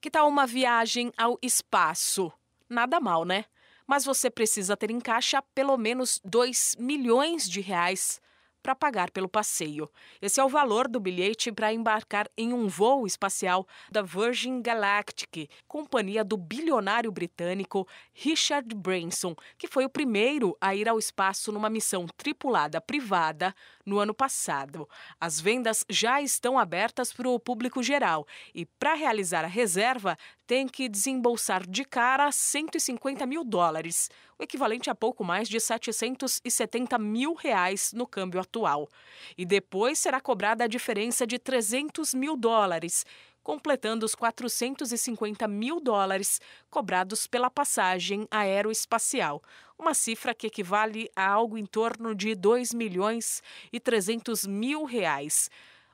Que tal uma viagem ao espaço? Nada mal, né? Mas você precisa ter em caixa pelo menos 2 milhões de reais para pagar pelo passeio. Esse é o valor do bilhete para embarcar em um voo espacial da Virgin Galactic, companhia do bilionário britânico Richard Branson, que foi o primeiro a ir ao espaço numa missão tripulada privada no ano passado. As vendas já estão abertas para o público geral e, para realizar a reserva, tem que desembolsar de cara 150 mil dólares o equivalente a pouco mais de 770 mil reais no câmbio atual. E depois será cobrada a diferença de 300 mil dólares, completando os 450 mil dólares cobrados pela passagem aeroespacial, uma cifra que equivale a algo em torno de 2 milhões e 300 mil reais.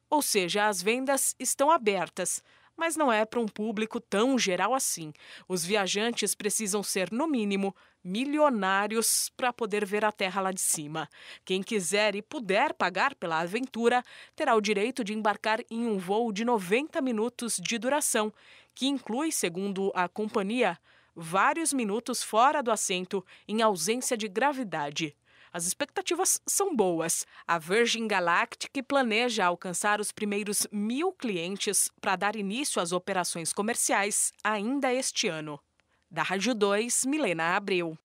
Ou seja, as vendas estão abertas mas não é para um público tão geral assim. Os viajantes precisam ser, no mínimo, milionários para poder ver a Terra lá de cima. Quem quiser e puder pagar pela aventura terá o direito de embarcar em um voo de 90 minutos de duração, que inclui, segundo a companhia, vários minutos fora do assento em ausência de gravidade. As expectativas são boas. A Virgin Galactic planeja alcançar os primeiros mil clientes para dar início às operações comerciais ainda este ano. Da Rádio 2, Milena Abreu.